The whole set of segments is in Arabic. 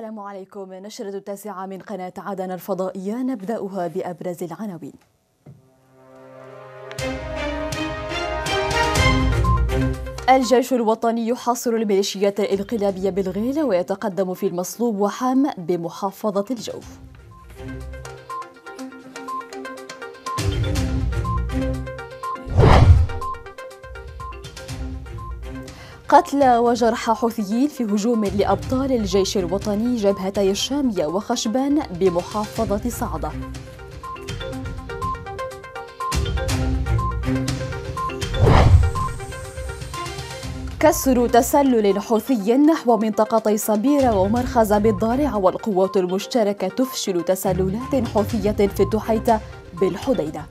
السلام عليكم نشرة التاسعة من قناة عدن الفضائية نبدأها بأبرز العناوين الجيش الوطني يحاصر الميليشيات الانقلابية بالغيل ويتقدم في المصلوب وحام بمحافظة الجوف قتلى وجرحى حوثيين في هجوم لأبطال الجيش الوطني جبهتي الشامية وخشبان بمحافظة صعدة كسر تسلل حوثي نحو منطقتي صبيرة ومرخز بالضارع والقوات المشتركة تفشل تسللات حوثية في الدحيتة بالحديدة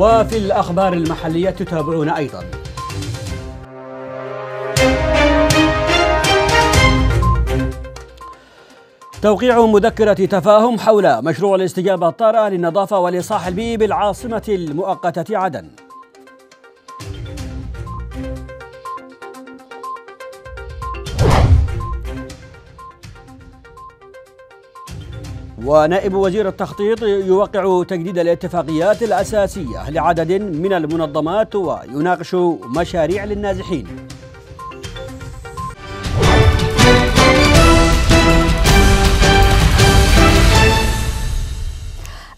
وفي الأخبار المحلية تتابعون أيضا توقيع مذكرة تفاهم حول مشروع الاستجابة الطارئة للنظافة والإصلاح البيئي بالعاصمة المؤقتة عدن ونائب وزير التخطيط يوقع تجديد الاتفاقيات الأساسية لعدد من المنظمات ويناقش مشاريع للنازحين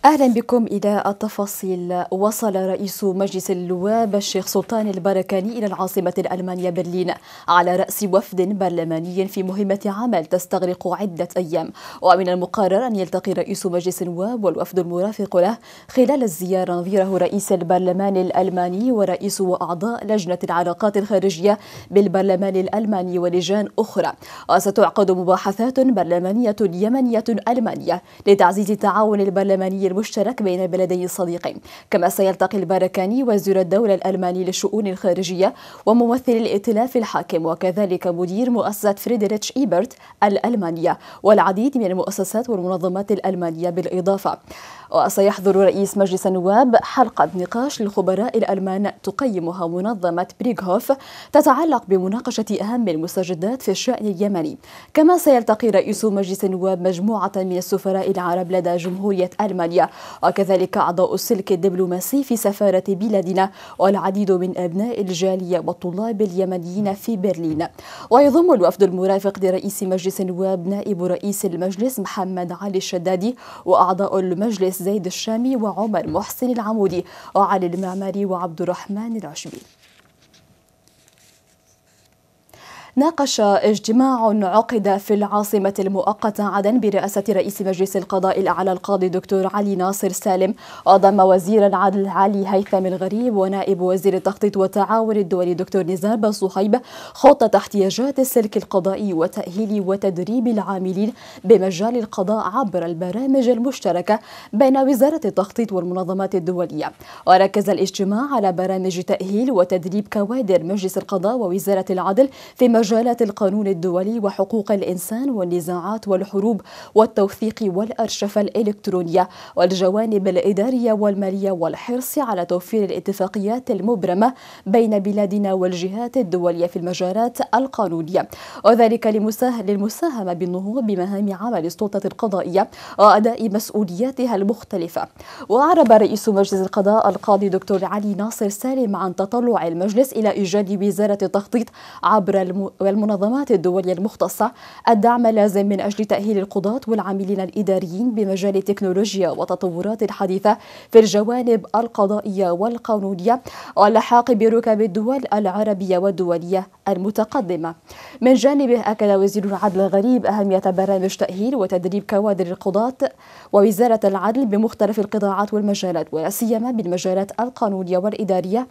أهلا بكم إلى التفاصيل وصل رئيس مجلس النواب الشيخ سلطان البركاني إلى العاصمة الألمانية برلين على رأس وفد برلماني في مهمة عمل تستغرق عدة أيام ومن المقرر أن يلتقي رئيس مجلس النواب والوفد المرافق له خلال الزيارة نظيره رئيس البرلمان الألماني ورئيس وأعضاء لجنة العلاقات الخارجية بالبرلمان الألماني ولجان أخرى وستعقد مباحثات برلمانية يمنية ألمانية لتعزيز التعاون البرلماني المشترك بين بلدي الصديقين كما سيلتقي البركاني وزير الدولة الألماني للشؤون الخارجية وممثل الائتلاف الحاكم وكذلك مدير مؤسسة فريدريتش إيبرت الألمانية والعديد من المؤسسات والمنظمات الألمانية بالإضافة وسيحضر رئيس مجلس النواب حلقة نقاش للخبراء الألمان تقيمها منظمة بريغهوف تتعلق بمناقشة أهم المستجدات في الشأن اليمني كما سيلتقي رئيس مجلس النواب مجموعة من السفراء العرب لدى جمهورية ألمانيا وكذلك أعضاء السلك الدبلوماسي في سفارة بلادنا والعديد من أبناء الجالية والطلاب اليمنيين في برلين ويضم الوفد المرافق لرئيس مجلس النواب نائب رئيس المجلس محمد علي الشدادي وأعضاء المجلس زيد الشامي وعمر محسن العمودي وعلي المعماري وعبد الرحمن العشبي ناقش اجتماع عقد في العاصمة المؤقتة عدن برئاسة رئيس مجلس القضاء الأعلى القاضي دكتور علي ناصر سالم وضم وزير العدل علي هيثم الغريب ونائب وزير التخطيط والتعاون الدولي دكتور نزار بن صهيب خطة احتياجات السلك القضائي وتأهيل وتدريب العاملين بمجال القضاء عبر البرامج المشتركة بين وزارة التخطيط والمنظمات الدولية وركز الاجتماع على برامج تأهيل وتدريب كوادر مجلس القضاء ووزارة العدل في مجالات القانون الدولي وحقوق الإنسان والنزاعات والحروب والتوثيق والأرشفة الإلكترونية والجوانب الإدارية والمالية والحرص على توفير الاتفاقيات المبرمة بين بلادنا والجهات الدولية في المجالات القانونية وذلك للمساهمة بالنهوض بمهام عمل السلطة القضائية وأداء مسؤولياتها المختلفة وأعرب رئيس مجلس القضاء القاضي دكتور علي ناصر سالم عن تطلع المجلس إلى إيجاد وزارة التخطيط عبر والمنظمات الدولية المختصة الدعم اللازم من أجل تأهيل القضاة والعاملين الإداريين بمجال التكنولوجيا والتطورات الحديثة في الجوانب القضائية والقانونية واللحاق بركب الدول العربية والدولية المتقدمة من جانبه أكد وزير العدل الغريب أهمية برامج تأهيل وتدريب كوادر القضاة ووزارة العدل بمختلف القطاعات والمجالات ولا سيما بالمجالات القانونية والإدارية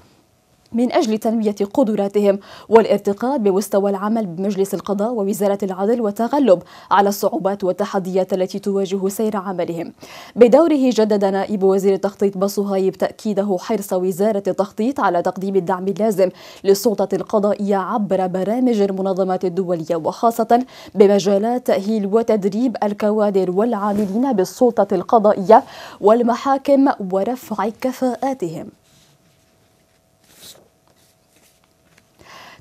من أجل تنمية قدراتهم والارتقاء بمستوى العمل بمجلس القضاء ووزارة العدل والتغلب على الصعوبات والتحديات التي تواجه سير عملهم بدوره جدد نائب وزير التخطيط بصهيب تأكيده حرص وزارة التخطيط على تقديم الدعم اللازم للسلطة القضائية عبر برامج المنظمات الدولية وخاصة بمجالات تأهيل وتدريب الكوادر والعاملين بالسلطة القضائية والمحاكم ورفع كفاءاتهم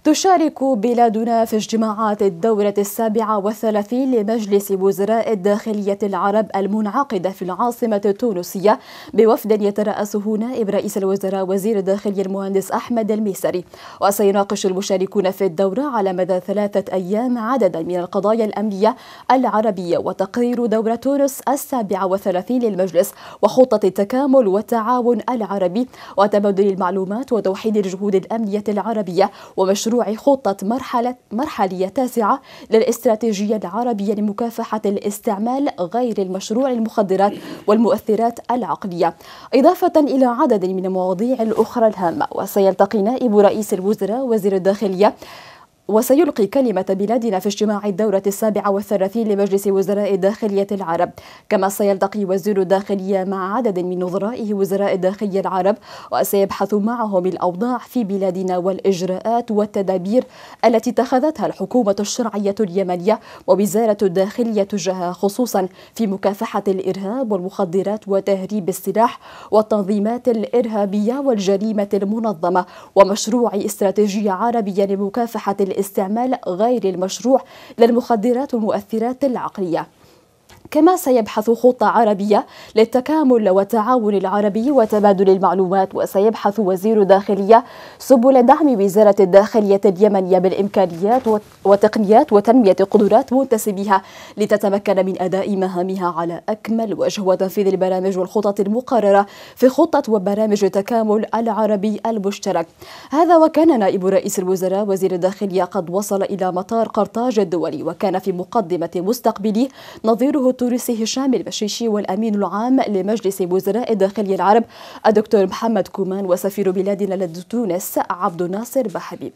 تشارك بلادنا في اجتماعات الدورة السابعة والثلاثين لمجلس وزراء الداخلية العرب المنعقدة في العاصمة التونسية بوفد يترأسه نائب رئيس الوزراء وزير الداخلية المهندس أحمد الميسري وسيناقش المشاركون في الدورة على مدى ثلاثة أيام عددا من القضايا الأمنية العربية وتقرير دورة تونس السابعة والثلاثين للمجلس وخطة التكامل والتعاون العربي وتبادل المعلومات وتوحيد الجهود الأمنية العربية ومشروع مشروع خطة مرحلة مرحلية تاسعة للاستراتيجية العربية لمكافحة الاستعمال غير المشروع للمخدرات والمؤثرات العقلية إضافة إلى عدد من المواضيع الأخرى الهامة وسيلتقي نائب رئيس الوزراء وزير الداخلية وسيلقي كلمة بلادنا في اجتماع الدورة السابعة والثلاثين لمجلس وزراء الداخلية العرب كما سيلتقي وزير الداخلية مع عدد من نظرائه وزراء الداخلية العرب وسيبحث معهم الأوضاع في بلادنا والإجراءات والتدابير التي اتخذتها الحكومة الشرعية اليمنية ووزارة الداخلية تجاهها خصوصا في مكافحة الإرهاب والمخدرات وتهريب السلاح والتنظيمات الإرهابية والجريمة المنظمة ومشروع استراتيجية عربية لمكافحة الإرهاب الاستعمال غير المشروع للمخدرات والمؤثرات العقليه كما سيبحث خطة عربية للتكامل والتعاون العربي وتبادل المعلومات وسيبحث وزير داخلية سبل دعم وزارة الداخلية اليمنية بالإمكانيات وتقنيات وتنمية قدرات منتسبيها لتتمكن من أداء مهامها على أكمل وجه وتنفيذ البرامج والخطط المقررة في خطة وبرامج التكامل العربي المشترك هذا وكان نائب رئيس الوزراء وزير الداخلية قد وصل إلى مطار قرطاج الدولي وكان في مقدمة مستقبله نظيره التونسي هشام البشيشي والأمين العام لمجلس وزراء الداخلية العرب الدكتور محمد كومان وسفير بلادنا لدى تونس عبد الناصر بحبيب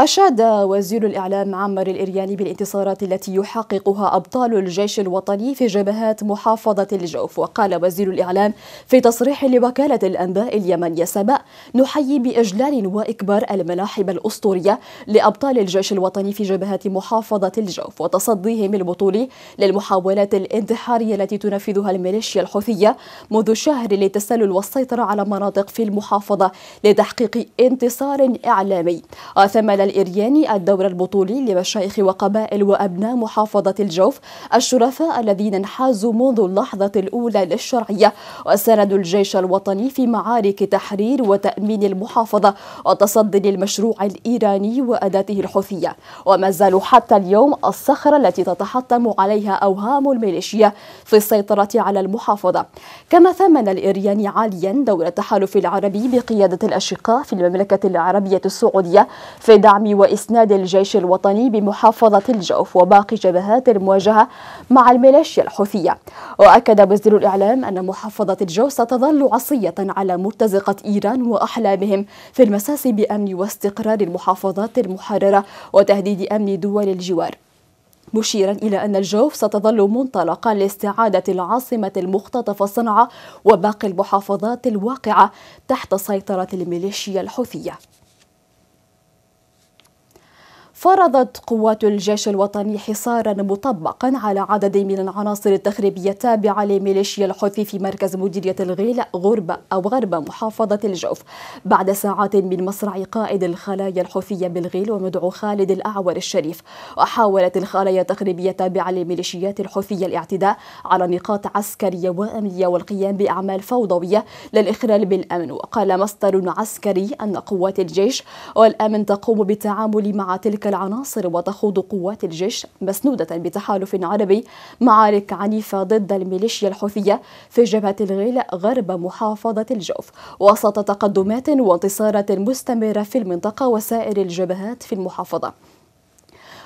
أشاد وزير الإعلام عمر الإرياني بالانتصارات التي يحققها أبطال الجيش الوطني في جبهات محافظة الجوف وقال وزير الإعلام في تصريح لوكالة الأنباء اليمنية سبأ نحيي بإجلال وإكبار الملاحب الأسطورية لأبطال الجيش الوطني في جبهات محافظة الجوف وتصديهم البطولي للمحاولات الانتحارية التي تنفذها الميليشيا الحوثية منذ شهر للتسلل والسيطرة على مناطق في المحافظة لتحقيق انتصار إعلامي أثمل الإرياني الدور البطولي لمشايخ وقبائل وأبناء محافظة الجوف الشرفاء الذين انحازوا منذ اللحظة الأولى للشرعية وساندوا الجيش الوطني في معارك تحرير وتأمين المحافظة وتصدي للمشروع الإيراني وأداته الحوثية وما زالوا حتى اليوم الصخرة التي تتحطم عليها أوهام الميليشيا في السيطرة على المحافظة كما ثمن الإرياني عاليا دور التحالف العربي بقيادة الأشقاء في المملكة العربية السعودية في دعم دعم وإسناد الجيش الوطني بمحافظة الجوف وباقي جبهات المواجهة مع الميليشيا الحوثية وأكد وزير الإعلام أن محافظة الجوف ستظل عصية على مرتزقة إيران وأحلامهم في المساس بأمن واستقرار المحافظات المحررة وتهديد أمن دول الجوار مشيرا إلى أن الجوف ستظل منطلقا لاستعادة العاصمة المختطفة صنعاء وباقي المحافظات الواقعة تحت سيطرة الميليشيا الحوثية فرضت قوات الجيش الوطني حصارا مطبقا على عدد من العناصر التخريبية التابعة لميليشيا الحوثي في مركز مديرية الغيل غرب أو غرب محافظة الجوف بعد ساعات من مصرع قائد الخلايا الحوثية بالغيل ومدعو خالد الأعور الشريف وحاولت الخلايا التخريبية التابعة لميليشيات الحوثية الاعتداء على نقاط عسكرية وأمنية والقيام بأعمال فوضوية للإخلال بالأمن وقال مصدر عسكري أن قوات الجيش والأمن تقوم بالتعامل مع تلك العناصر وتخوض قوات الجيش مسنودة بتحالف عربي معارك عنيفة ضد الميليشيا الحوثية في جبهة الغيل غرب محافظة الجوف وسط تقدمات وانتصارات مستمرة في المنطقة وسائر الجبهات في المحافظة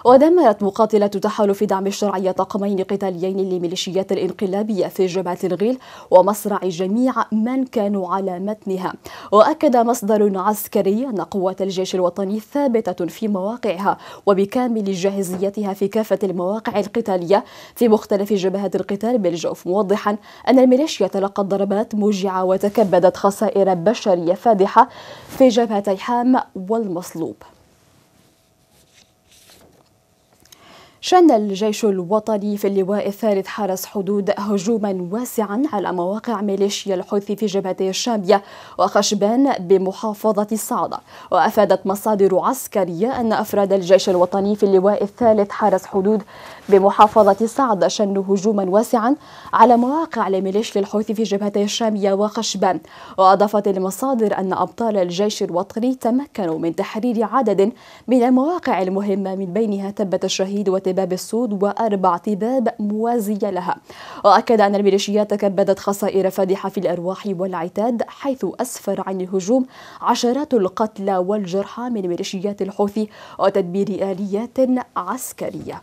ودمرت مقاتلة تحالف دعم الشرعية طقمين قتاليين لميليشيات الانقلابية في جبهة الغيل ومصرع جميع من كانوا على متنها وأكد مصدر عسكري أن قوات الجيش الوطني ثابتة في مواقعها وبكامل جاهزيتها في كافة المواقع القتالية في مختلف جبهات القتال بالجوف موضحا أن الميليشيا تلقت ضربات موجعة وتكبدت خسائر بشرية فادحة في جبهتي حام والمصلوب شن الجيش الوطني في اللواء الثالث حرس حدود هجوما واسعا على مواقع ميليشيا الحوثي في جبهتي الشامية وخشبان بمحافظة الصعدة وأفادت مصادر عسكرية أن أفراد الجيش الوطني في اللواء الثالث حرس حدود بمحافظة صعد شنوا هجوما واسعا على مواقع لميليشيا الحوثي في جبهتي الشامية وخشبان وأضافت المصادر أن أبطال الجيش الوطني تمكنوا من تحرير عدد من المواقع المهمة من بينها تبة الشهيد وتباب السود وأربع تباب موازية لها وأكد أن الميليشيات تكبدت خسائر فادحة في الأرواح والعتاد حيث أسفر عن الهجوم عشرات القتلى والجرحى من ميليشيات الحوثي وتدبير آليات عسكرية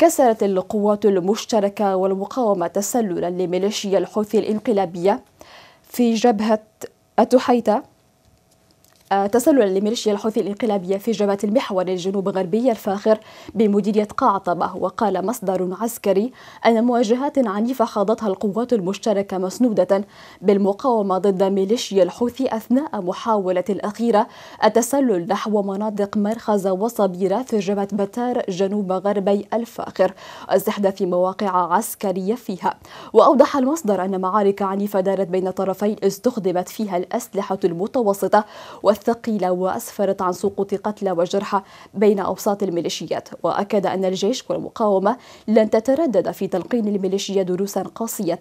كسرت القوات المشتركة والمقاومة تسللا لميليشيا الحوثي الانقلابية في جبهة أتوحيتا تسلل لميليشيا الحوثي الانقلابية في جبهة المحور الجنوب غربي الفاخر بمديرية قاع طبة وقال مصدر عسكري أن مواجهات عنيفة خاضتها القوات المشتركة مسنودة بالمقاومة ضد ميليشيا الحوثي أثناء محاولة الأخيرة التسلل نحو مناطق مرخز وصبيرة في جبهة بتار جنوب غربي الفاخر واستحداث مواقع عسكرية فيها وأوضح المصدر أن معارك عنيفة دارت بين طرفين استخدمت فيها الأسلحة المتوسطة الثقيلة وأسفرت عن سقوط قتلى وجرحى بين أوساط الميليشيات وأكد أن الجيش والمقاومة لن تتردد في تلقين الميليشيا دروسا قاسية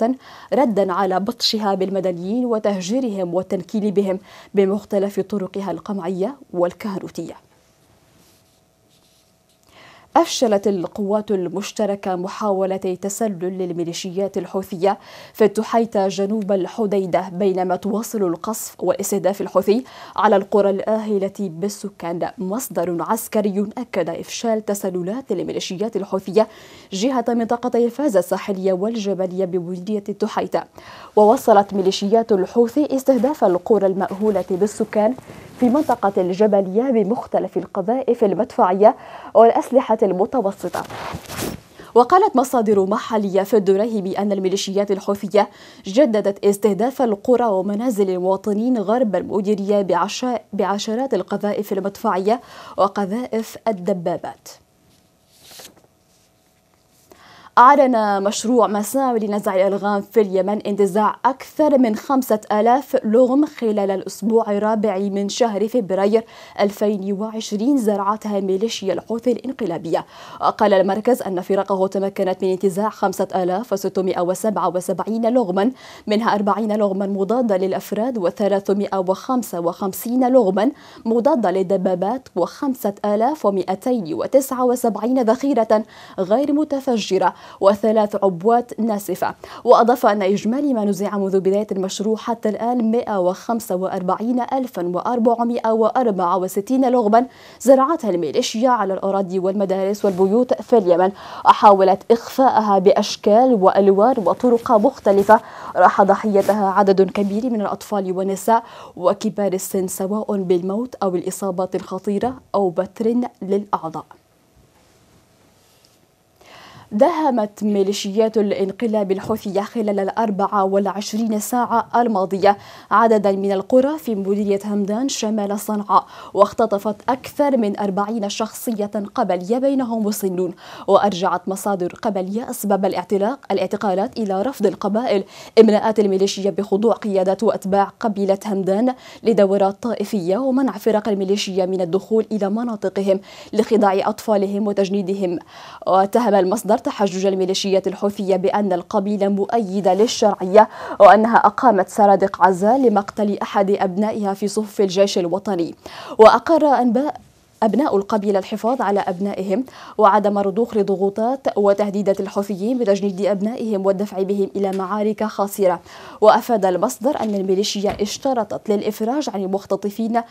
ردا على بطشها بالمدنيين وتهجيرهم والتنكيل بهم بمختلف طرقها القمعية والكهروتية أفشلت القوات المشتركة محاولة تسلل للميليشيات الحوثية في التحيتة جنوب الحديدة بينما تواصل القصف واستهداف الحوثي على القرى الآهلة بالسكان مصدر عسكري أكد إفشال تسللات الميليشيات الحوثية جهة منطقتي فاز الساحلية والجبلية بمديرية التحيتة ووصلت ميليشيات الحوثي استهداف القرى المأهولة بالسكان في منطقة الجبلية بمختلف القذائف المدفعية والأسلحة المتوسطة وقالت مصادر محلية في الدريهب أن الميليشيات الحوثية جددت استهداف القرى ومنازل المواطنين غرب المديرية بعشرات القذائف المدفعية وقذائف الدبابات أعلن مشروع مساوي لنزع الألغام في اليمن انتزاع أكثر من خمسة ألاف لغم خلال الأسبوع الرابع من شهر فبراير 2020 زرعتها ميليشيا الحوثي الانقلابية وقال المركز أن فرقه تمكنت من انتزاع 5677 لغما منها 40 لغما مضادة للأفراد و355 لغما مضادة للدبابات و5279 ذخيرة غير متفجرة وثلاث عبوات ناسفة وأضاف أن إجمالي ما نزع منذ بداية المشروع حتى الآن 145464 لغما زرعتها الميليشيا على الأراضي والمدارس والبيوت في اليمن وحاولت إخفاءها بأشكال وألوان وطرق مختلفة راح ضحيتها عدد كبير من الأطفال والنساء وكبار السن سواء بالموت أو الإصابات الخطيرة أو بتر للأعضاء داهمت ميليشيات الانقلاب الحوثية خلال الأربعة والعشرين ساعة الماضية عددا من القرى في مديرية همدان شمال صنعاء واختطفت أكثر من أربعين شخصية قبلية بينهم مسنون وأرجعت مصادر قبلية أسباب الاعتلاق الاعتقالات إلى رفض القبائل إمراءات الميليشية بخضوع قيادة وأتباع قبيلة همدان لدورات طائفية ومنع فرق الميليشيا من الدخول إلى مناطقهم لخداع أطفالهم وتجنيدهم واتهم المصدر تحجج الميليشيات الحوثية بأن القبيلة مؤيدة للشرعية وأنها أقامت سرادق عزاء لمقتل أحد أبنائها في صف الجيش الوطني وأقر أنباء أبناء القبيلة الحفاظ على أبنائهم وعدم رضوخ لضغوطات وتهديدات الحوثيين بتجنيد أبنائهم والدفع بهم إلى معارك خاسرة وأفاد المصدر أن الميليشيا اشترطت للإفراج عن المختطفين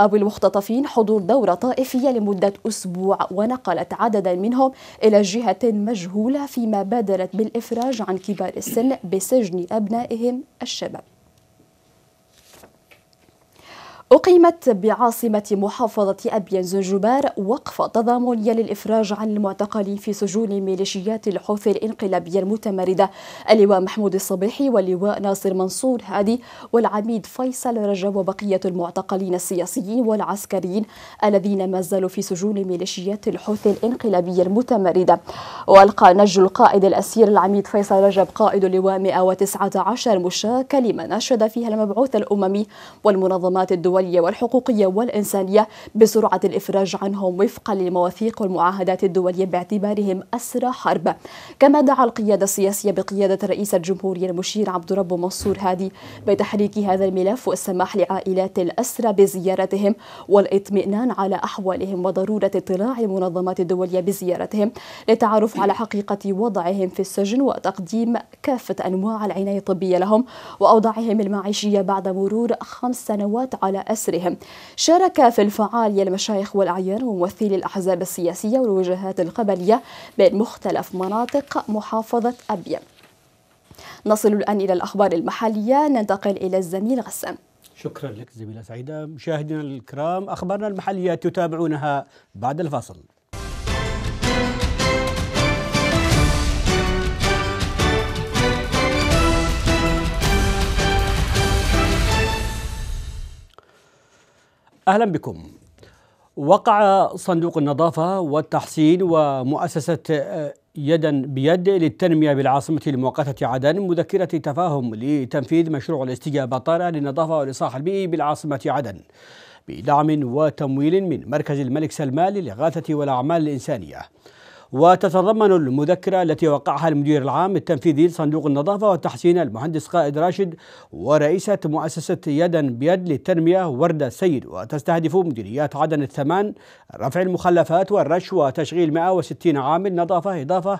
أو المختطفين حضور دورة طائفية لمدة أسبوع ونقلت عددا منهم إلى جهة مجهولة فيما بادرت بالإفراج عن كبار السن بسجن أبنائهم الشباب أقيمت بعاصمة محافظة أبيان زنجبار وقفة تضامنية للإفراج عن المعتقلين في سجون ميليشيات الحوثي الانقلابية المتمردة اللواء محمود الصبيحي واللواء ناصر منصور هادي والعميد فيصل رجا وبقية المعتقلين السياسيين والعسكريين الذين ما زالوا في سجون ميليشيات الحوثي الانقلابية المتمردة وألقى نجل القائد الأسير العميد فيصل رجب قائد اللواء 119 مشاة كلمة ناشد فيها المبعوث الأممي والمنظمات الدولية الدولية والحقوقية والإنسانية بسرعة الإفراج عنهم وفقا للمواثيق والمعاهدات الدولية باعتبارهم أسرى حرب كما دعا القيادة السياسية بقيادة رئيس الجمهورية المشير عبد رب منصور هادي بتحريك هذا الملف والسماح لعائلات الأسرى بزيارتهم والاطمئنان على أحوالهم وضرورة اطلاع المنظمات الدولية بزيارتهم للتعرف على حقيقة وضعهم في السجن وتقديم كافة أنواع العناية الطبية لهم وأوضاعهم المعيشية بعد مرور خمس سنوات على أسرهم شارك في الفعالية المشايخ والأعيان وممثلي الأحزاب السياسية والوجهات القبلية من مختلف مناطق محافظة أبين نصل الآن إلى الأخبار المحلية ننتقل إلى الزميل غسان شكرا لك زميلة سعيدة مشاهدينا الكرام أخبارنا المحلية تتابعونها بعد الفاصل أهلا بكم وقع صندوق النظافة والتحسين ومؤسسة آه، يدا بيد للتنمية بالعاصمة المؤقتة عدن مذكرة تفاهم لتنفيذ مشروع الاستجابة الطارئة للنظافة والإصلاح البيئي بالعاصمة عدن بدعم وتمويل من مركز الملك سلمان للإغاثة والأعمال الإنسانية وتتضمن المذكرة التي وقعها المدير العام التنفيذي لصندوق النظافة والتحسين المهندس قائد راشد ورئيسة مؤسسة يدا بيد للتنمية وردة سيد وتستهدف مديريات عدن الثمان رفع المخلفات والرش وتشغيل 160 عامل نظافة إضافة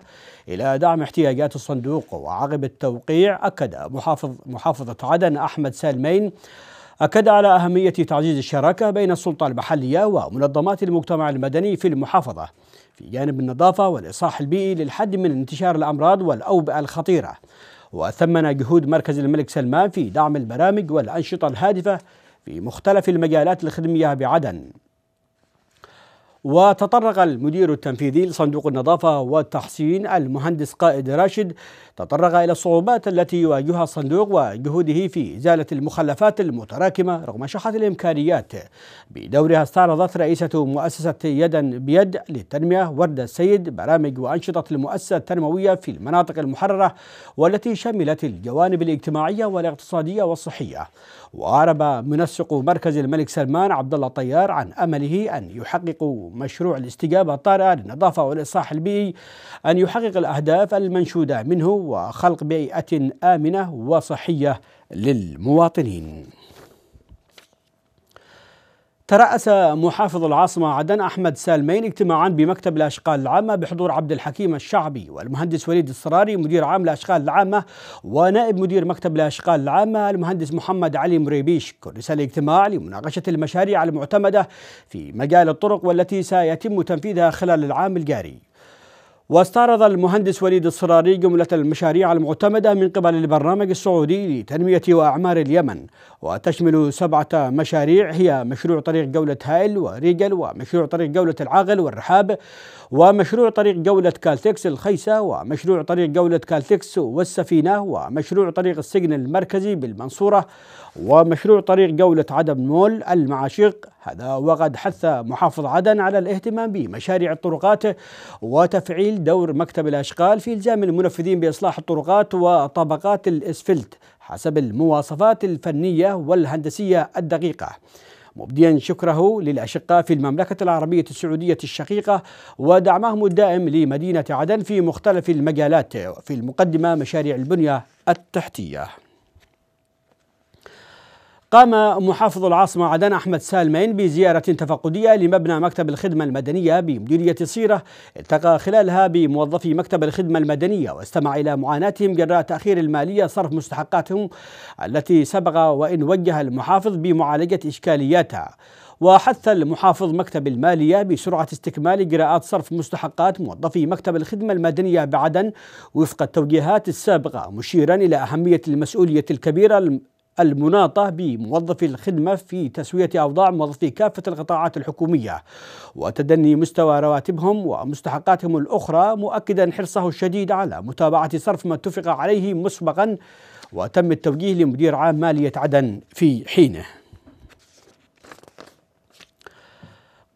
إلى دعم احتياجات الصندوق وعقب التوقيع أكد محافظ محافظة عدن أحمد سالمين أكد على أهمية تعزيز الشراكة بين السلطة المحلية ومنظمات المجتمع المدني في المحافظة في جانب النظافة والإصلاح البيئي للحد من انتشار الأمراض والأوبئة الخطيرة وثمن جهود مركز الملك سلمان في دعم البرامج والأنشطة الهادفة في مختلف المجالات الخدمية بعدن وتطرق المدير التنفيذي لصندوق النظافة والتحسين المهندس قائد راشد تطرق إلى الصعوبات التي يواجهها الصندوق وجهوده في إزالة المخلفات المتراكمة رغم شحة الإمكانيات بدورها استعرضت رئيسة مؤسسة يدا بيد للتنمية وردة السيد برامج وأنشطة المؤسسة التنموية في المناطق المحررة والتي شملت الجوانب الاجتماعية والاقتصادية والصحية وأعرب منسق مركز الملك سلمان عبد الله طيار عن أمله أن يحقق مشروع الاستجابة الطارئة للنظافة والإصلاح البيئي أن يحقق الأهداف المنشودة منه وخلق بيئة آمنة وصحية للمواطنين ترأس محافظ العاصمة عدن أحمد سالمين اجتماعا بمكتب الأشغال العامة بحضور عبد الحكيم الشعبي والمهندس وليد الصراري مدير عام الأشغال العامة ونائب مدير مكتب الأشغال العامة المهندس محمد علي مريبيش كرس الاجتماع لمناقشة المشاريع المعتمدة في مجال الطرق والتي سيتم تنفيذها خلال العام الجاري واستعرض المهندس وليد الصراري جملة المشاريع المعتمدة من قبل البرنامج السعودي لتنمية وأعمار اليمن وتشمل سبعة مشاريع هي مشروع طريق جولة هايل وريجل ومشروع طريق جولة العاقل والرحاب ومشروع طريق جولة كالتكس الخيسة ومشروع طريق جولة كالتكس والسفينة ومشروع طريق السجن المركزي بالمنصورة ومشروع طريق جولة عدن مول المعاشق هذا وقد حث محافظ عدن على الاهتمام بمشاريع الطرقات وتفعيل دور مكتب الأشغال في إلزام المنفذين بإصلاح الطرقات وطبقات الإسفلت حسب المواصفات الفنية والهندسية الدقيقة مبديا شكره للأشقاء في المملكة العربية السعودية الشقيقة ودعمهم الدائم لمدينة عدن في مختلف المجالات في المقدمة مشاريع البنية التحتية قام محافظ العاصمة عدن أحمد سالمين بزيارة تفقدية لمبنى مكتب الخدمة المدنية بمديرية الصيرة التقى خلالها بموظفي مكتب الخدمة المدنية واستمع إلى معاناتهم جراء تأخير المالية صرف مستحقاتهم التي سبق وإن وجه المحافظ بمعالجة إشكالياتها وحث المحافظ مكتب المالية بسرعة استكمال إجراءات صرف مستحقات موظفي مكتب الخدمة المدنية بعدن وفق التوجيهات السابقة مشيرا إلى أهمية المسؤولية الكبيرة المناطة بموظفي الخدمة في تسوية أوضاع موظفي كافة القطاعات الحكومية وتدني مستوى رواتبهم ومستحقاتهم الأخرى مؤكدا حرصه الشديد على متابعة صرف ما اتفق عليه مسبقا وتم التوجيه لمدير عام مالية عدن في حينه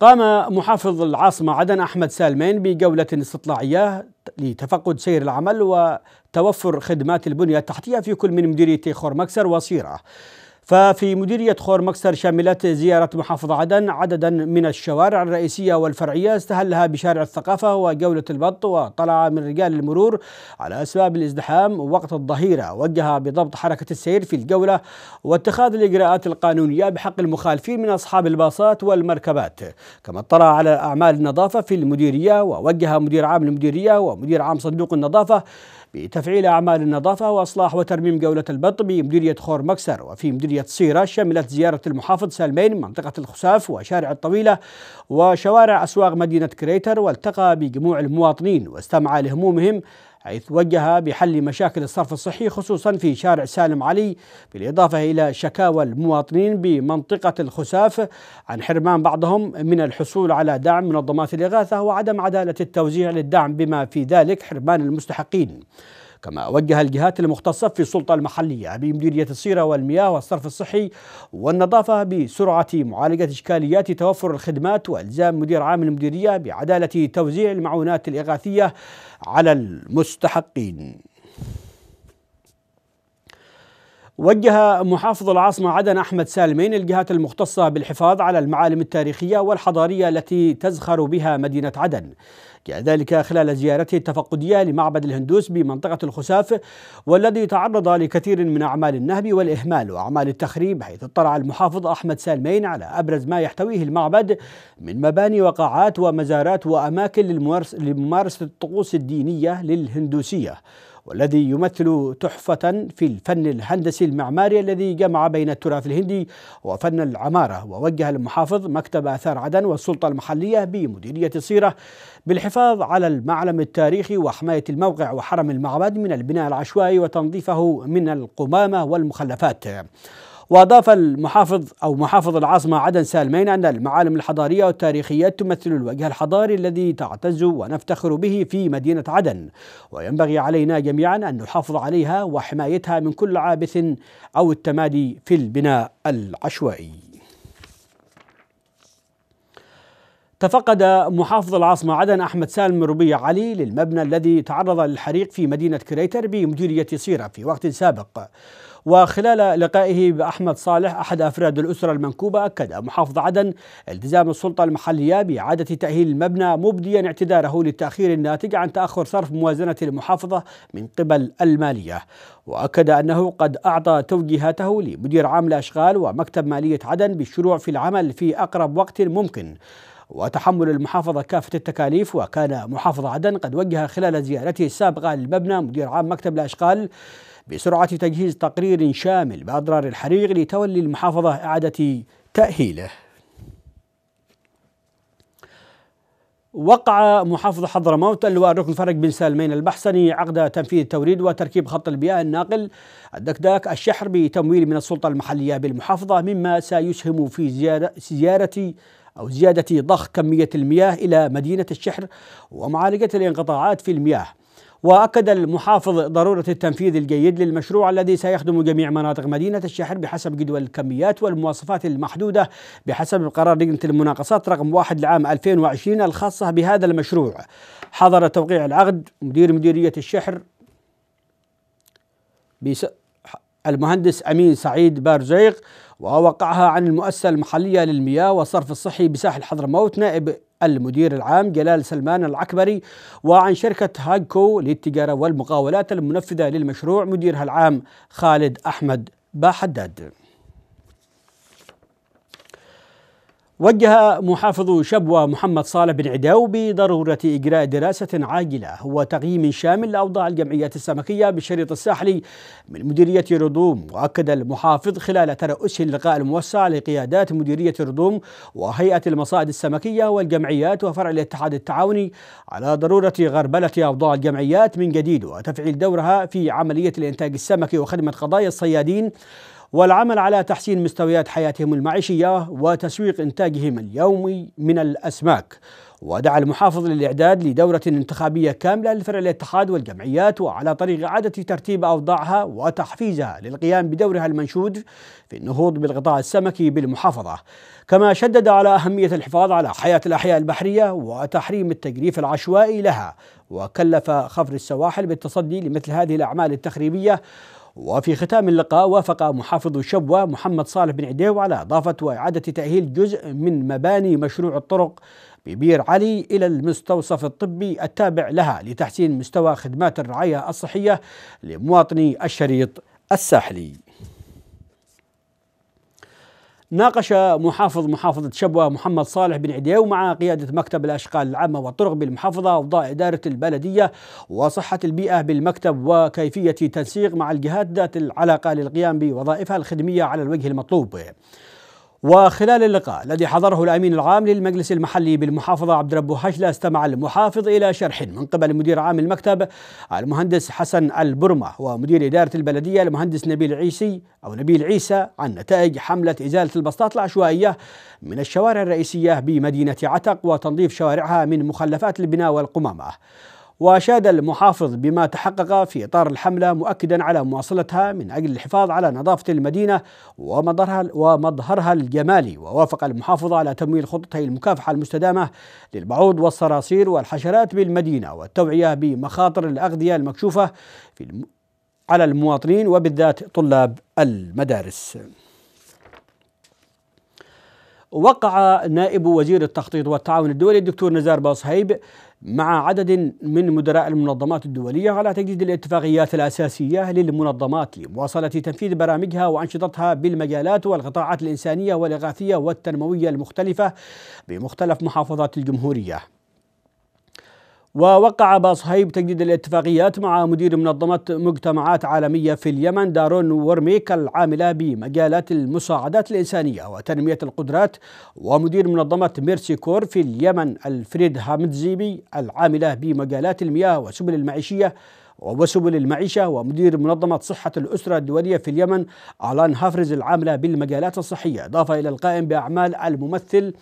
قام محافظ العاصمة عدن أحمد سالمين بجولة استطلاعية لتفقد سير العمل وتوفر خدمات البنية التحتية في كل من مديريتي خور مكسر وصيرة ففي مديرية خور مكسر شملت زيارة محافظة عدن عددا من الشوارع الرئيسية والفرعية استهلها بشارع الثقافة وجولة البط وطلع من رجال المرور على أسباب الازدحام وقت الظهيرة وجه بضبط حركة السير في الجولة واتخاذ الإجراءات القانونية بحق المخالفين من أصحاب الباصات والمركبات كما اطلع على أعمال النظافة في المديرية ووجه مدير عام المديرية ومدير عام صندوق النظافة بتفعيل أعمال النظافة وإصلاح وترميم جولة البط بمديرية خور مكسر وفي مديرية صيرة شملت زيارة المحافظ سالمين منطقة الخساف وشارع الطويلة وشوارع أسواق مدينة كريتر والتقى بجموع المواطنين واستمع لهمومهم حيث وجه بحل مشاكل الصرف الصحي خصوصا في شارع سالم علي بالإضافة إلى شكاوى المواطنين بمنطقة الخساف عن حرمان بعضهم من الحصول على دعم منظمات الإغاثة وعدم عدالة التوزيع للدعم بما في ذلك حرمان المستحقين كما وجه الجهات المختصة في السلطة المحلية بمديرية السيرة والمياه والصرف الصحي والنظافة بسرعة معالجة إشكاليات توفر الخدمات وإلزام مدير عام المديرية بعدالة توزيع المعونات الإغاثية على المستحقين وجه محافظ العاصمة عدن أحمد سالمين الجهات المختصة بالحفاظ على المعالم التاريخية والحضارية التي تزخر بها مدينة عدن ذلك خلال زيارته التفقدية لمعبد الهندوس بمنطقة الخساف والذي تعرض لكثير من أعمال النهب والإهمال وأعمال التخريب حيث اطلع المحافظ أحمد سالمين على أبرز ما يحتويه المعبد من مباني وقاعات ومزارات وأماكن لممارسة الطقوس الدينية للهندوسية والذي يمثل تحفة في الفن الهندسي المعماري الذي جمع بين التراث الهندي وفن العمارة ووجه المحافظ مكتب آثار عدن والسلطة المحلية بمديرية الصيرة بالحفاظ على المعلم التاريخي وحماية الموقع وحرم المعبد من البناء العشوائي وتنظيفه من القمامة والمخلفات وأضاف المحافظ أو محافظ العاصمة عدن سالمين أن المعالم الحضارية والتاريخية تمثل الوجه الحضاري الذي تعتز ونفتخر به في مدينة عدن وينبغي علينا جميعا أن نحافظ عليها وحمايتها من كل عابث أو التمادي في البناء العشوائي تفقد محافظ العاصمة عدن أحمد سالم ربيع علي للمبنى الذي تعرض للحريق في مدينة كريتر بمديرية صيرة في وقت سابق وخلال لقائه بأحمد صالح أحد أفراد الأسرة المنكوبة أكد محافظ عدن التزام السلطة المحلية بإعادة تأهيل المبنى مبديا اعتذاره للتأخير الناتج عن تأخر صرف موازنة المحافظة من قبل المالية وأكد أنه قد أعطى توجيهاته لمدير عام الأشغال ومكتب مالية عدن بالشروع في العمل في أقرب وقت ممكن وتحمل المحافظة كافة التكاليف وكان محافظ عدن قد وجه خلال زيارته السابقة للمبنى مدير عام مكتب الأشغال بسرعة تجهيز تقرير شامل بأضرار الحريق لتولي المحافظة إعادة تأهيله وقع محافظ حضرموت اللواء ركن فرج بن سالمين البحسني عقد تنفيذ توريد وتركيب خط البيئة الناقل الدكداك الشحر بتمويل من السلطة المحلية بالمحافظة مما سيسهم في زياده زيارة أو زيادة ضخ كمية المياه إلى مدينة الشحر ومعالجة الانقطاعات في المياه واكد المحافظ ضروره التنفيذ الجيد للمشروع الذي سيخدم جميع مناطق مدينه الشحر بحسب جدول الكميات والمواصفات المحدوده بحسب قرار لجنه المناقصات رقم 1 لعام 2020 الخاصه بهذا المشروع. حضر توقيع العقد مدير مديريه الشحر بس المهندس أمين سعيد بارزيق ووقعها عن المؤسسة المحلية للمياه والصرف الصحي بساحل حضرموت نائب المدير العام جلال سلمان العكبري وعن شركة هاجكو للتجارة والمقاولات المنفذة للمشروع مديرها العام خالد أحمد باحداد وجه محافظ شبوة محمد صالح بن عداو بضرورة إجراء دراسة عاجلة وتقييم شامل لأوضاع الجمعيات السمكية بالشريط الساحلي من مديرية رضوم وأكد المحافظ خلال ترأسه اللقاء الموسع لقيادات مديرية رضوم وهيئة المصائد السمكية والجمعيات وفرع الاتحاد التعاوني على ضرورة غربلة أوضاع الجمعيات من جديد وتفعيل دورها في عملية الإنتاج السمكي وخدمة قضايا الصيادين والعمل على تحسين مستويات حياتهم المعيشية وتسويق إنتاجهم اليومي من الأسماك ودعا المحافظ للإعداد لدورة انتخابية كاملة لفرع الاتحاد والجمعيات وعلى طريق إعادة ترتيب أوضاعها وتحفيزها للقيام بدورها المنشود في النهوض بالقطاع السمكي بالمحافظة كما شدد على أهمية الحفاظ على حياة الأحياء البحرية وتحريم التجريف العشوائي لها وكلف خفر السواحل بالتصدي لمثل هذه الأعمال التخريبية وفي ختام اللقاء وافق محافظ شبوة محمد صالح بن عديو على إضافة وإعادة تأهيل جزء من مباني مشروع الطرق ببير علي إلى المستوصف الطبي التابع لها لتحسين مستوى خدمات الرعاية الصحية لمواطني الشريط الساحلي ناقش محافظ محافظة شبوة محمد صالح بن عديو مع قيادة مكتب الأشغال العامة والطرق بالمحافظة أوضاع إدارة البلدية وصحة البيئة بالمكتب وكيفية تنسيق مع الجهات ذات العلاقة للقيام بوظائفها الخدمية على الوجه المطلوب وخلال اللقاء الذي حضره الامين العام للمجلس المحلي بالمحافظه عبد ربه هجله استمع المحافظ الى شرح من قبل مدير عام المكتب المهندس حسن البرمه ومدير اداره البلديه المهندس نبيل عيسي او نبيل عيسى عن نتائج حمله ازاله البسطات العشوائيه من الشوارع الرئيسيه بمدينه عتق وتنظيف شوارعها من مخلفات البناء والقمامه وأشاد المحافظ بما تحقق في إطار الحملة مؤكدا على مواصلتها من أجل الحفاظ على نظافة المدينة ومظهرها, ومظهرها الجمالي ووافق المحافظ على تمويل خطتي المكافحة المستدامة للبعوض والصراصير والحشرات بالمدينة والتوعية بمخاطر الأغذية المكشوفة في الم... على المواطنين وبالذات طلاب المدارس وقع نائب وزير التخطيط والتعاون الدولي الدكتور نزار باصهيب مع عدد من مدراء المنظمات الدولية على تجديد الاتفاقيات الأساسية للمنظمات لمواصلة تنفيذ برامجها وأنشطتها بالمجالات والقطاعات الإنسانية والإغاثية والتنموية المختلفة بمختلف محافظات الجمهورية ووقع بصهيب تجديد الاتفاقيات مع مدير منظمة مجتمعات عالمية في اليمن دارون ورميك العاملة بمجالات المساعدات الإنسانية وتنمية القدرات ومدير منظمة ميرسي كور في اليمن الفريد هامدزيبي العاملة بمجالات المياه وسبل المعيشية وسبل المعيشة ومدير منظمة صحة الأسرة الدولية في اليمن ألان هافرز العاملة بالمجالات الصحية إضافة إلى القائم بأعمال الممثل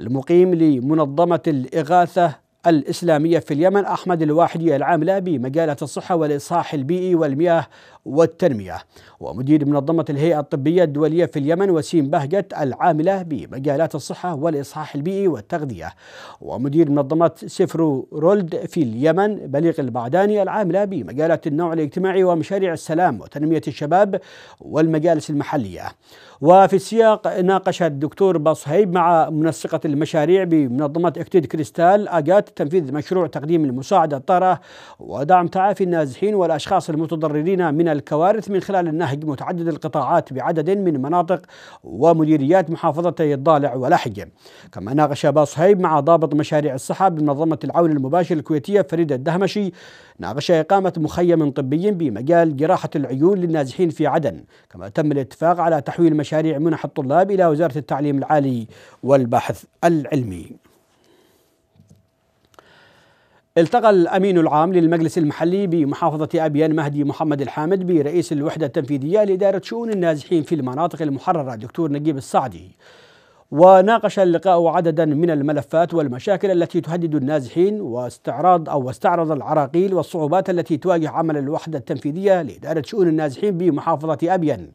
المقيم لمنظمة الإغاثة الإسلامية في اليمن أحمد الواحدي العاملة بمجالة الصحة والإصلاح البيئي والمياه والتنمية ومدير منظمة الهيئة الطبية الدولية في اليمن وسيم بهجت العاملة بمجالات الصحة والإصلاح البيئي والتغذية ومدير منظمة سفرو رولد في اليمن بليغ البعداني العاملة بمجالات النوع الاجتماعي ومشاريع السلام وتنمية الشباب والمجالس المحلية وفي السياق ناقش الدكتور بصهيب مع منسقة المشاريع بمنظمة اكتيد كريستال أجات تنفيذ مشروع تقديم المساعدة الطارة ودعم تعافي النازحين والأشخاص المتضررين من الكوارث من خلال النهج متعدد القطاعات بعدد من مناطق ومديريات محافظتي الضالع ولحج كما ناقش بصهيب مع ضابط مشاريع الصحة بمنظمة العون المباشر الكويتية فريد الدهمشي ناقش إقامة مخيم طبي بمجال جراحة العيون للنازحين في عدن كما تم الاتفاق على تحويل مشاريع منح الطلاب إلى وزارة التعليم العالي والبحث العلمي التقى الأمين العام للمجلس المحلي بمحافظة أبيان مهدي محمد الحامد برئيس الوحدة التنفيذية لإدارة شؤون النازحين في المناطق المحررة دكتور نجيب الصعدي وناقش اللقاء عددا من الملفات والمشاكل التي تهدد النازحين واستعراض او واستعرض العراقيل والصعوبات التي تواجه عمل الوحده التنفيذيه لاداره شؤون النازحين بمحافظه ابين.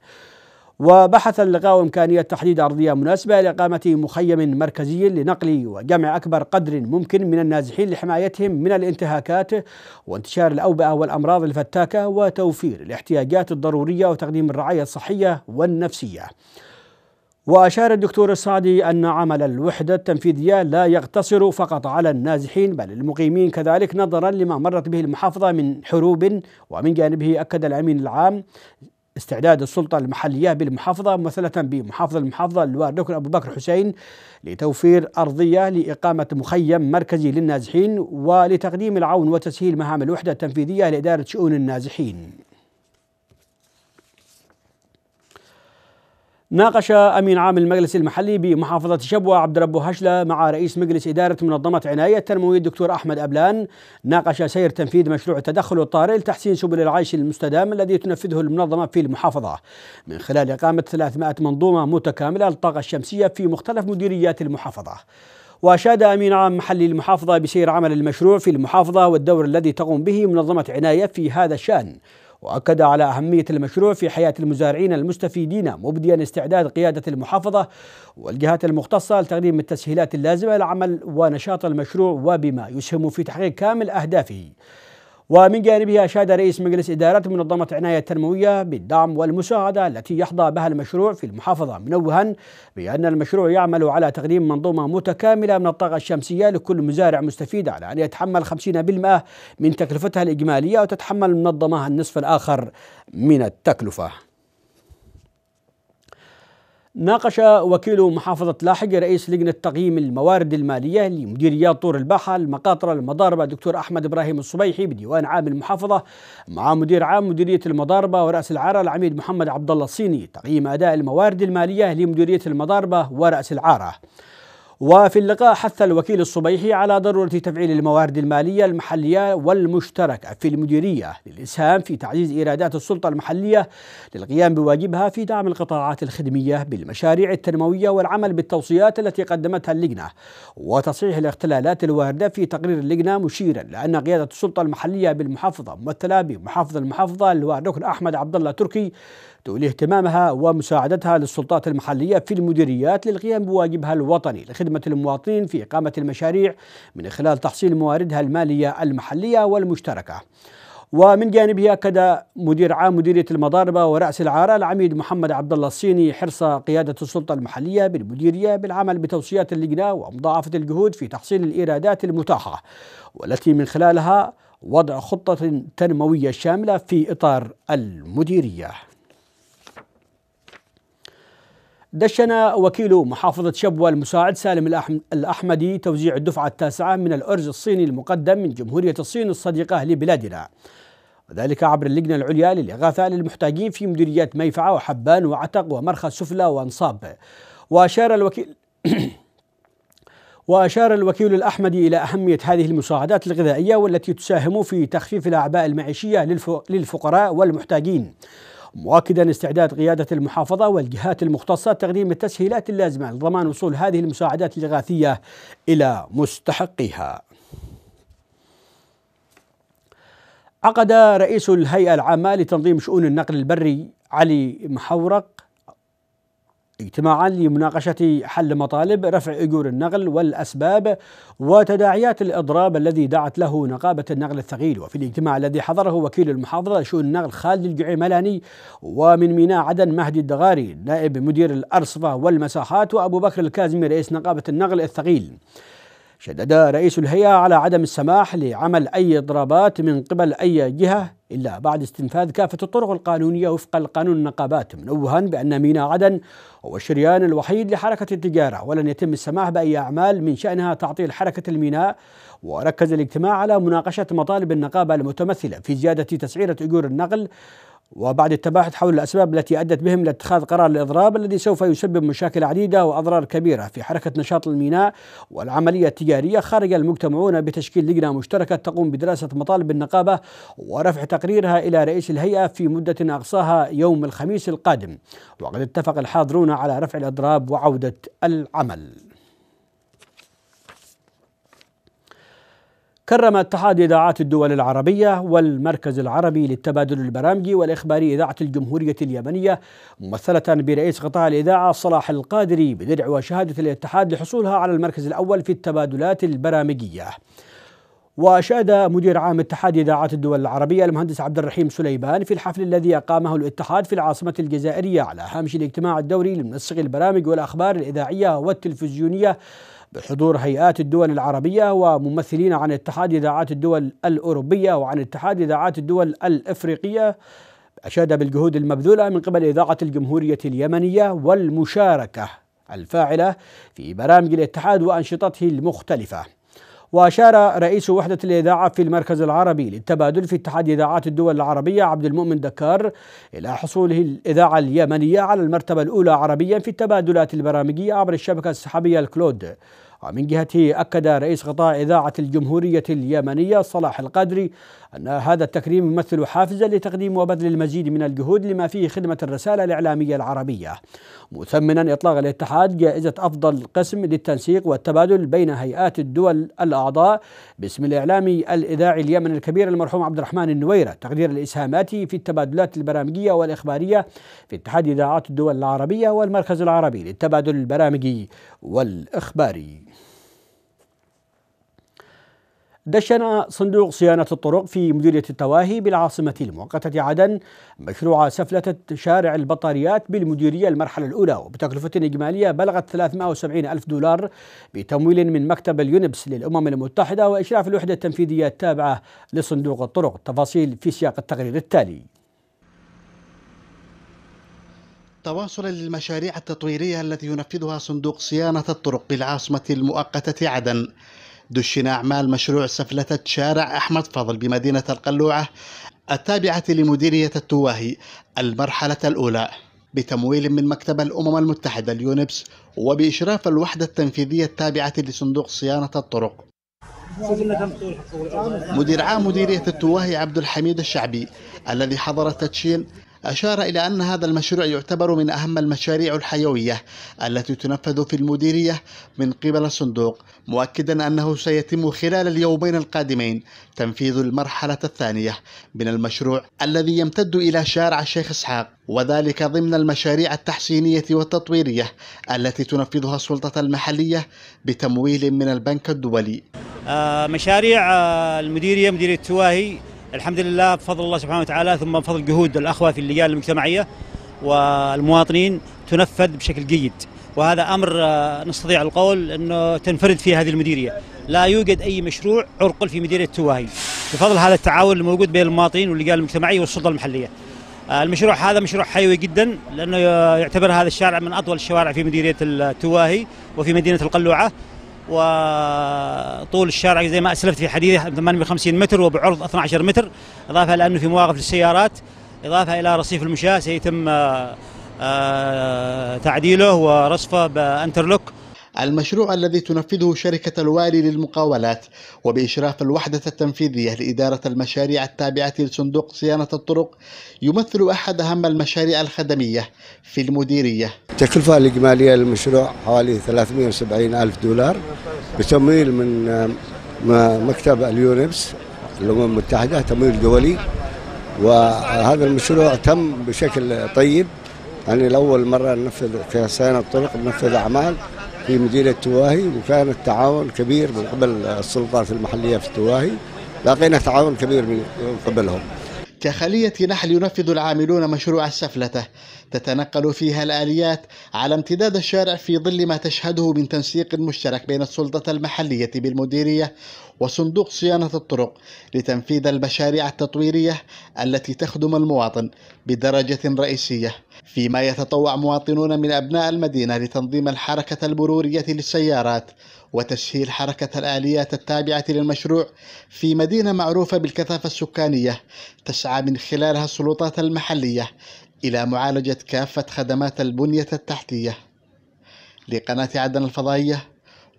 وبحث اللقاء إمكانية تحديد أرضية مناسبة لإقامة مخيم مركزي لنقل وجمع أكبر قدر ممكن من النازحين لحمايتهم من الانتهاكات وانتشار الأوبئة والأمراض الفتاكة وتوفير الاحتياجات الضرورية وتقديم الرعاية الصحية والنفسية. وأشار الدكتور السعدي أن عمل الوحدة التنفيذية لا يقتصر فقط على النازحين بل المقيمين كذلك نظرا لما مرت به المحافظة من حروب ومن جانبه أكد الأمين العام استعداد السلطة المحلية بالمحافظة ممثلة بمحافظ المحافظة اللواء الركن أبو بكر حسين لتوفير أرضية لإقامة مخيم مركزي للنازحين ولتقديم العون وتسهيل مهام الوحدة التنفيذية لإدارة شؤون النازحين ناقش أمين عام المجلس المحلي بمحافظة شبوة عبد ربه هشلة مع رئيس مجلس إدارة منظمة عناية التنموية الدكتور أحمد أبلان ناقش سير تنفيذ مشروع التدخل الطارئ لتحسين سبل العيش المستدام الذي تنفذه المنظمة في المحافظة من خلال إقامة 300 منظومة متكاملة للطاقة الشمسية في مختلف مديريات المحافظة وأشاد أمين عام محلي المحافظة بسير عمل المشروع في المحافظة والدور الذي تقوم به منظمة عناية في هذا الشأن واكد على اهميه المشروع في حياه المزارعين المستفيدين مبديا استعداد قياده المحافظه والجهات المختصه لتقديم التسهيلات اللازمه لعمل ونشاط المشروع وبما يسهم في تحقيق كامل اهدافه ومن جانبه أشاد رئيس مجلس إدارة منظمة عناية التنموية بالدعم والمساعدة التي يحظى بها المشروع في المحافظة منوها بأن المشروع يعمل على تقديم منظومة متكاملة من الطاقة الشمسية لكل مزارع مستفيد على أن يتحمل 50% من تكلفتها الإجمالية وتتحمل المنظمة النصف الآخر من التكلفة ناقش وكيل محافظة لاحق رئيس لجنة تقييم الموارد المالية لمديرية طور الباحة المقاطرة المضاربة دكتور أحمد إبراهيم الصبيحي بديوان عام المحافظة مع مدير عام مديرية المضاربة ورأس العارة العميد محمد عبد الله الصيني تقييم أداء الموارد المالية لمديرية المضاربة ورأس العارة وفي اللقاء حث الوكيل الصبيحي على ضرورة تفعيل الموارد المالية المحلية والمشتركة في المديرية للإسهام في تعزيز إيرادات السلطة المحلية للقيام بواجبها في دعم القطاعات الخدمية بالمشاريع التنموية والعمل بالتوصيات التي قدمتها اللجنة وتصحيح الاختلالات الواردة في تقرير اللجنة مشيرا لأن قيادة السلطة المحلية بالمحافظة ممثلة بمحافظ المحافظة اللواء الدكتور أحمد عبد الله تركي اهتمامها ومساعدتها للسلطات المحلية في المديريات للقيام بواجبها الوطني لخدمة المواطنين في إقامة المشاريع من خلال تحصيل مواردها المالية المحلية والمشتركة ومن جانبه اكد مدير عام مديريه المضاربه ورأس العاره العميد محمد عبد الله الصيني حرص قياده السلطه المحليه بالمديريه بالعمل بتوصيات اللجنه ومضاعفه الجهود في تحصيل الايرادات المتاحه والتي من خلالها وضع خطه تنمويه شامله في اطار المديريه. دشن وكيل محافظة شبوة المساعد سالم الأحمدي توزيع الدفعة التاسعة من الأرز الصيني المقدم من جمهورية الصين الصديقة لبلادنا وذلك عبر اللجنة العليا للإغاثة للمحتاجين في مديريات ميفعة وحبان وعتق ومرخى سفلى وأنصاب وأشار الوكيل وأشار الوكيل الأحمدي إلى أهمية هذه المساعدات الغذائية والتي تساهم في تخفيف الأعباء المعيشية للفقراء والمحتاجين مؤكدا استعداد قيادة المحافظة والجهات المختصة تقديم التسهيلات اللازمة لضمان وصول هذه المساعدات الإغاثية إلى مستحقيها عقد رئيس الهيئة العامة لتنظيم شؤون النقل البري علي محورق اجتماعا لمناقشة حل مطالب رفع أجور النقل والأسباب وتداعيات الإضراب الذي دعت له نقابة النقل الثقيل وفي الاجتماع الذي حضره وكيل المحافظة شؤون النقل خالد الجعيملاني ومن ميناء عدن مهدي الدغاري نائب مدير الأرصفة والمساحات وأبو بكر الكازمي رئيس نقابة النقل الثقيل شدد رئيس الهيئة على عدم السماح لعمل أي إضرابات من قبل أي جهة إلا بعد استنفاذ كافة الطرق القانونية وفق القانون النقابات منوها بأن ميناء عدن هو الشريان الوحيد لحركة التجارة ولن يتم السماح بأي أعمال من شأنها تعطيل حركة الميناء وركز الاجتماع على مناقشة مطالب النقابة المتمثلة في زيادة تسعيرة أجور النقل وبعد التباحث حول الأسباب التي أدت بهم لاتخاذ قرار الإضراب الذي سوف يسبب مشاكل عديدة وأضرار كبيرة في حركة نشاط الميناء والعملية التجارية خرج المجتمعون بتشكيل لجنة مشتركة تقوم بدراسة مطالب النقابة ورفع تقريرها إلى رئيس الهيئة في مدة أقصاها يوم الخميس القادم وقد اتفق الحاضرون على رفع الإضراب وعودة العمل كرم اتحاد إذاعات الدول العربية والمركز العربي للتبادل البرامجي والإخباري إذاعة الجمهورية اليمنية ممثلة برئيس قطاع الإذاعة صلاح القادري بدرع وشهادة الاتحاد لحصولها على المركز الأول في التبادلات البرامجية وأشاد مدير عام اتحاد إذاعات الدول العربية المهندس عبد الرحيم سليمان في الحفل الذي أقامه الاتحاد في العاصمة الجزائرية على هامش الاجتماع الدوري لمنسق البرامج والأخبار الإذاعية والتلفزيونية بحضور هيئات الدول العربية وممثلين عن اتحاد إذاعات الدول الأوروبية وعن اتحاد إذاعات الدول الأفريقية أشاد بالجهود المبذولة من قبل إذاعة الجمهورية اليمنية والمشاركة الفاعلة في برامج الاتحاد وأنشطته المختلفة وأشار رئيس وحدة الإذاعة في المركز العربي للتبادل في اتحاد إذاعات الدول العربية عبد المؤمن دكار إلى حصوله الإذاعة اليمنية على المرتبة الأولى عربيا في التبادلات البرامجية عبر الشبكة السحابية الكلود ومن جهته أكد رئيس قطاع إذاعة الجمهورية اليمنية صلاح القادري أن هذا التكريم يمثل حافزا لتقديم وبذل المزيد من الجهود لما فيه خدمة الرسالة الإعلامية العربية مثمنا إطلاق الاتحاد جائزة أفضل قسم للتنسيق والتبادل بين هيئات الدول الأعضاء باسم الإعلامي الإذاعي اليمني الكبير المرحوم عبد الرحمن النويرة تقدير الإسهامات في التبادلات البرامجية والإخبارية في اتحاد إذاعات الدول العربية والمركز العربي للتبادل البرامجي والإخباري دشن صندوق صيانة الطرق في مديرية التواهي بالعاصمة المؤقتة عدن مشروع سفلة شارع البطاريات بالمديرية المرحلة الأولى وبتكلفة إجمالية بلغت 370 ألف دولار بتمويل من مكتب اليونبس للأمم المتحدة وإشراف الوحدة التنفيذية التابعة لصندوق الطرق التفاصيل في سياق التقرير التالي تواصلا للمشاريع التطويرية التي ينفذها صندوق صيانة الطرق بالعاصمة المؤقتة عدن دشن أعمال مشروع سفلتة شارع أحمد فضل بمدينة القلوعة التابعة لمديرية التواهي المرحلة الأولى بتمويل من مكتب الأمم المتحدة اليونبس وبإشراف الوحدة التنفيذية التابعة لصندوق صيانة الطرق مدير عام مديرية التواهي عبد الحميد الشعبي الذي حضر التدشين أشار إلى أن هذا المشروع يعتبر من أهم المشاريع الحيوية التي تنفذ في المديرية من قبل الصندوق مؤكدا أنه سيتم خلال اليومين القادمين تنفيذ المرحلة الثانية من المشروع الذي يمتد إلى شارع الشيخ إسحاق وذلك ضمن المشاريع التحسينية والتطويرية التي تنفذها السلطة المحلية بتمويل من البنك الدولي آه، مشاريع آه، المديرية مديرية التواهي الحمد لله بفضل الله سبحانه وتعالى ثم بفضل جهود الأخوة في اللجان المجتمعية والمواطنين تنفذ بشكل جيد وهذا امر آه، نستطيع القول انه تنفرد فيه هذه المديريه، لا يوجد اي مشروع عرقل في مديريه تواهي بفضل هذا التعاون الموجود بين المواطنين واللجان المجتمعيه والسلطه المحليه. آه، المشروع هذا مشروع حيوي جدا لانه يعتبر هذا الشارع من اطول الشوارع في مديريه التواهي وفي مدينه القلوعه وطول الشارع زي ما اسلفت في حديثي 58 متر وبعرض 12 متر اضافه لانه في مواقف للسيارات اضافه الى رصيف المشاه سيتم آه، آه، تعديله ورصفه بانترلوك المشروع الذي تنفذه شركة الوالي للمقاولات وبإشراف الوحدة التنفيذية لإدارة المشاريع التابعة لصندوق صيانة الطرق يمثل أحد أهم المشاريع الخدمية في المديرية التكلفة الإجمالية للمشروع حوالي 370 ألف دولار بتمويل من آه، مكتب اليونبس الأمم المتحدة تمويل دولي وهذا المشروع تم بشكل طيب يعني لأول مرة ننفذ كسيانة الطرق ننفذ أعمال في مدينة تواهي وكان التعاون كبير من قبل السلطات المحلية في تواهي لقينا تعاون كبير من قبلهم كخلية نحل ينفذ العاملون مشروع سفلته تتنقل فيها الآليات على امتداد الشارع في ظل ما تشهده من تنسيق مشترك بين السلطة المحلية بالمديرية وصندوق صيانة الطرق لتنفيذ المشاريع التطويرية التي تخدم المواطن بدرجة رئيسية فيما يتطوع مواطنون من أبناء المدينة لتنظيم الحركة المرورية للسيارات وتسهيل حركة الآليات التابعة للمشروع في مدينة معروفة بالكثافة السكانية تسعى من خلالها السلطات المحلية إلى معالجة كافة خدمات البنية التحتية لقناة عدن الفضائية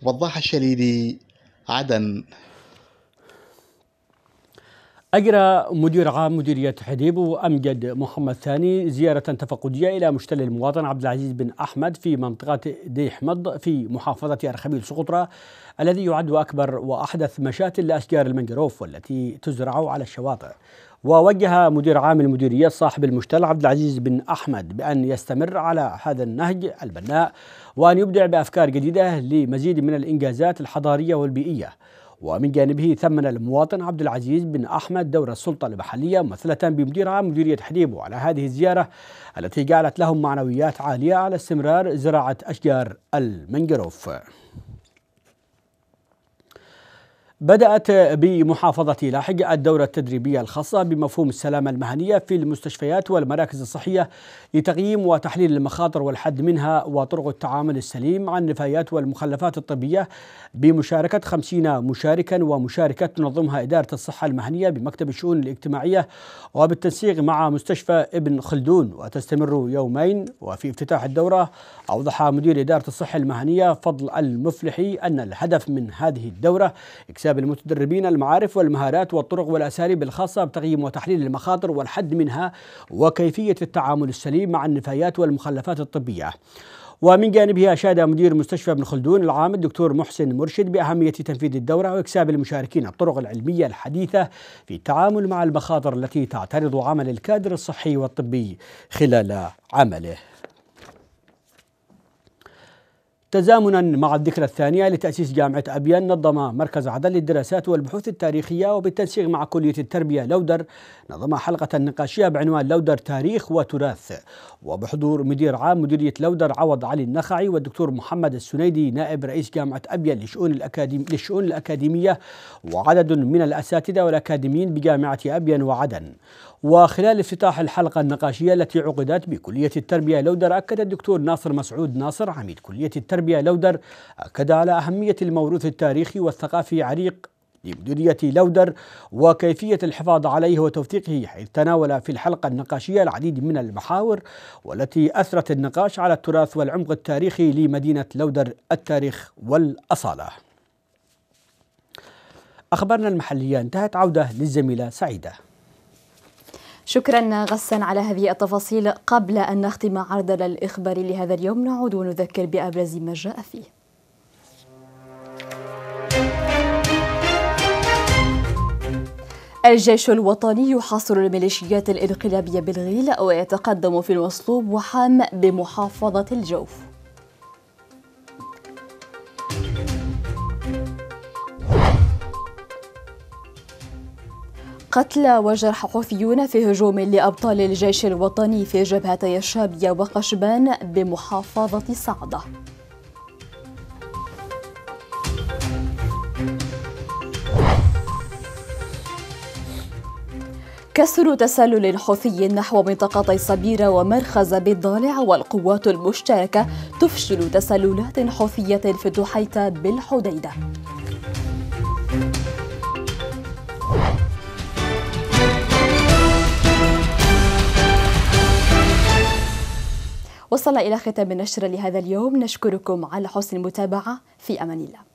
وضاح الشليلي عدن أجرى مدير عام مديرية حديب وأمجد محمد ثاني زيارة تفقدية إلى مشتل المواطن عبد العزيز بن أحمد في منطقة ديحمض في محافظة أرخبيل سقطرى الذي يعد أكبر وأحدث مشاتل لأشجار المنجروف والتي تزرع على الشواطئ ووجه مدير عام المديرية صاحب المشتل عبد العزيز بن أحمد بأن يستمر على هذا النهج البناء وأن يبدع بأفكار جديدة لمزيد من الإنجازات الحضارية والبيئية ومن جانبه ثمن المواطن عبد العزيز بن أحمد دور السلطة المحلية ممثلة بمدير عام مديرية حليب على هذه الزيارة التي جعلت لهم معنويات عالية على استمرار زراعة أشجار المنجروف بدأت بمحافظة لاحق الدورة التدريبية الخاصة بمفهوم السلامة المهنية في المستشفيات والمراكز الصحية لتقييم وتحليل المخاطر والحد منها وطرق التعامل السليم عن النفايات والمخلفات الطبية بمشاركة خمسين مشاركا ومشاركة تنظمها إدارة الصحة المهنية بمكتب الشؤون الاجتماعية وبالتنسيق مع مستشفى ابن خلدون وتستمر يومين وفي افتتاح الدورة أوضح مدير إدارة الصحة المهنية فضل المفلحي أن الهدف من هذه الدورة حساب المتدربين المعارف والمهارات والطرق والاساليب الخاصه بتقييم وتحليل المخاطر والحد منها وكيفيه التعامل السليم مع النفايات والمخلفات الطبيه. ومن جانبه أشاد مدير مستشفى ابن خلدون العام الدكتور محسن مرشد بأهمية تنفيذ الدورة وإكساب المشاركين الطرق العلمية الحديثة في التعامل مع المخاطر التي تعترض عمل الكادر الصحي والطبي خلال عمله تزامنا مع الذكرى الثانية لتأسيس جامعة أبيان نظم مركز عدن للدراسات والبحوث التاريخية وبالتنسيق مع كلية التربية لودر نظم حلقة نقاشية بعنوان لودر تاريخ وتراث وبحضور مدير عام مديرية لودر عوض علي النخعي والدكتور محمد السنيدي نائب رئيس جامعة أبيان للشؤون الأكاديمية, للشؤون الأكاديمية وعدد من الأساتذة والأكاديميين بجامعة أبيان وعدن وخلال افتتاح الحلقة النقاشية التي عقدت بكلية التربية لودر أكد الدكتور ناصر مسعود ناصر عميد كلية التربية لودر أكد على أهمية الموروث التاريخي والثقافي عريق لمديرية لودر وكيفية الحفاظ عليه وتوثيقه حيث تناول في الحلقة النقاشية العديد من المحاور والتي أثرت النقاش على التراث والعمق التاريخي لمدينة لودر التاريخ والأصالة أخبرنا المحلية انتهت عودة للزميلة سعيدة شكرا غسان على هذه التفاصيل قبل أن نختم عرضنا الإخباري لهذا اليوم نعود ونذكر بأبرز ما جاء فيه الجيش الوطني يحاصر الميليشيات الانقلابية بالغيل ويتقدم في المصلوب وحام بمحافظة الجوف قتلى وجرح حوثيون في هجوم لأبطال الجيش الوطني في جبهتي الشابية وقشبان بمحافظة صعدة كسر تسلل حوثي نحو منطقتي صبيرة ومرخز بالضالع والقوات المشتركة تفشل تسللات حوثية في تحيتا بالحديدة وصل إلى ختام النشر لهذا اليوم نشكركم على حسن المتابعة في أمان الله